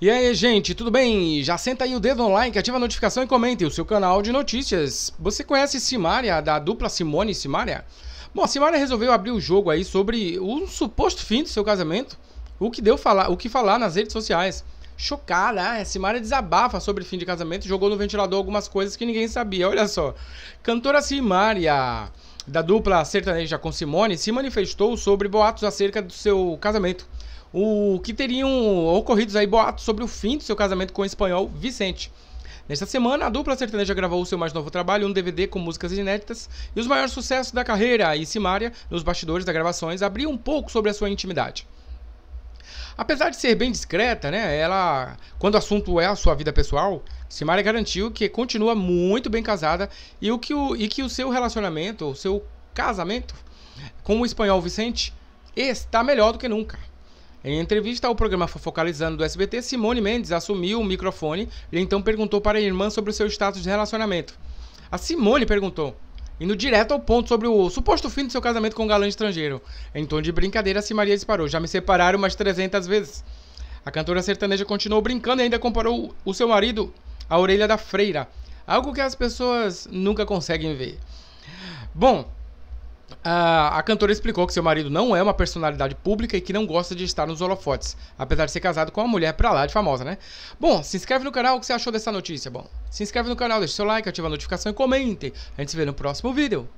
E aí, gente, tudo bem? Já senta aí o dedo no like, ativa a notificação e comente o seu canal de notícias. Você conhece Simária, da dupla Simone e Simária? Bom, a Simária resolveu abrir o jogo aí sobre o suposto fim do seu casamento, o que deu falar, o que falar nas redes sociais. Chocada, né? Simária desabafa sobre fim de casamento e jogou no ventilador algumas coisas que ninguém sabia. Olha só. Cantora Simária da dupla sertaneja com Simone se manifestou sobre boatos acerca do seu casamento. O que teriam ocorridos aí boatos sobre o fim do seu casamento com o espanhol Vicente. Nesta semana, a dupla sertaneja gravou o seu mais novo trabalho, um DVD com músicas inéditas e os maiores sucessos da carreira. E Simária, nos bastidores das gravações, abriu um pouco sobre a sua intimidade. Apesar de ser bem discreta, né, ela, quando o assunto é a sua vida pessoal, Simaria garantiu que continua muito bem casada e, o que o, e que o seu relacionamento, o seu casamento com o espanhol Vicente está melhor do que nunca. Em entrevista ao programa Fofocalizando do SBT, Simone Mendes assumiu o microfone e então perguntou para a irmã sobre o seu status de relacionamento. A Simone perguntou: indo direto ao ponto sobre o suposto fim do seu casamento com um galã estrangeiro. Em tom de brincadeira, se Maria disparou: Já me separaram umas 300 vezes. A cantora sertaneja continuou brincando e ainda comparou o seu marido à orelha da freira, algo que as pessoas nunca conseguem ver. Bom, a, a cantora explicou que seu marido não é uma personalidade pública e que não gosta de estar nos holofotes, apesar de ser casado com uma mulher pra lá de famosa, né? Bom, se inscreve no canal, o que você achou dessa notícia? Bom, se inscreve no canal, deixa seu like, ativa a notificação e comente. A gente se vê no próximo vídeo.